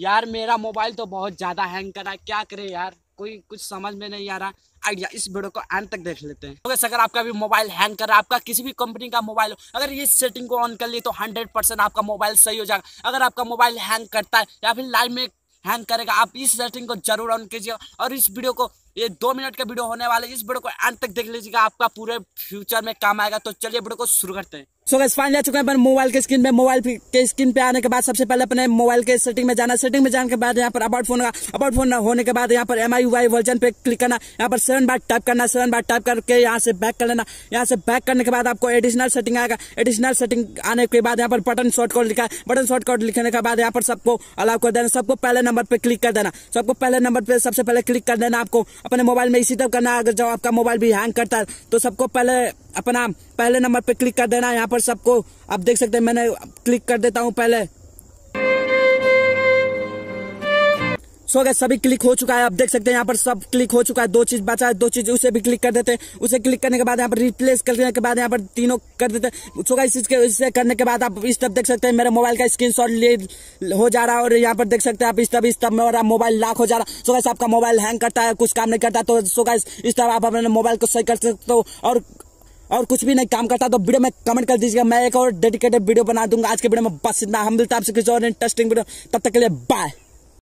यार मेरा मोबाइल तो बहुत ज़्यादा हैंग कर रहा है क्या करें यार कोई कुछ समझ में नहीं आ रहा आइडिया इस वीडियो को एंड तक देख लेते हैं तो अगर आपका भी मोबाइल हैंग कर रहा है आपका किसी भी कंपनी का मोबाइल हो अगर ये सेटिंग को ऑन कर लिए तो 100 परसेंट आपका मोबाइल सही हो जाएगा अगर आपका मोबाइल हैंग करता है या फिर लाइव में हैंग करेगा आप इस सेटिंग को जरूर ऑन कीजिए और इस वीडियो को ये दो मिनट का वीडियो होने वाला है इस वीडियो को अंत तक देख लीजिएगा आपका पूरे फ्यूचर में काम आएगा तो चलिए वीडियो को शुरू करते हैं सो गैस फाइन जा चुके हैं मोबाइल के स्क्रीन पे मोबाइल के स्क्रीन पे आने के बाद सबसे पहले अपने मोबाइल के सेटिंग में जाना सेटिंग में जाने के बाद यहाँ पर अबाउट फोन का अबाउट फोन होने के बाद यहाँ पर एम आई वाई वर्जन पे क्लिक करना यहाँ पर सेवन बार टाइप करना सेवन बार टाइप करके यहाँ से बैक कर लेना यहाँ से बैक करने के बाद आपको एडिशनल सेटिंग आएगा एडिशनल सेटिंग आने के बाद यहाँ पर बटन शॉर्टकट लिखा बटन शॉर्टकट लिखने के बाद यहाँ पर सबको अलाउ कर देना सबको पहले नंबर पर क्लिक कर देना सबको पहले नंबर पर सबसे पहले क्लिक कर देना आपको अपने मोबाइल में इसी तरह करना अगर जब आपका मोबाइल भी हैंग करता है तो सबको पहले अपना पहले नंबर पर क्लिक कर देना यहाँ पर सबको आप देख सकते हैं मैंने क्लिक कर देता हूँ पहले सो अगर सभी क्लिक हो चुका है आप देख सकते हैं यहाँ पर सब क्लिक हो चुका है दो चीज बचा है दो चीज उसे भी क्लिक कर देते हैं उसे क्लिक करने के बाद यहाँ पर रिप्लेस करने के बाद यहाँ पर तीनों कर देते हैं सो इस चीज के इसे करने के बाद आप इस तब देख सकते हैं मेरे मोबाइल का स्क्रीन ले हो जा रहा है और यहाँ पर देख सकते हैं आप इस तब इस तब मेरा मोबाइल लॉक हो जा रहा है सो गैस आपका मोबाइल हैंग करता है कुछ काम नहीं करता तो सो गैस इस तरह आप अपने मोबाइल को सही कर सकते हो और और कुछ भी नहीं काम करता तो वीडियो में कमेंट कर दीजिएगा मैं एक और डेडिकेटेड वीडियो बना दूंगा आज के वीडियो में बस इतना हम मिलता आपसे किसी और इंटरेस्टिंग वीडियो तब तक के लिए बाय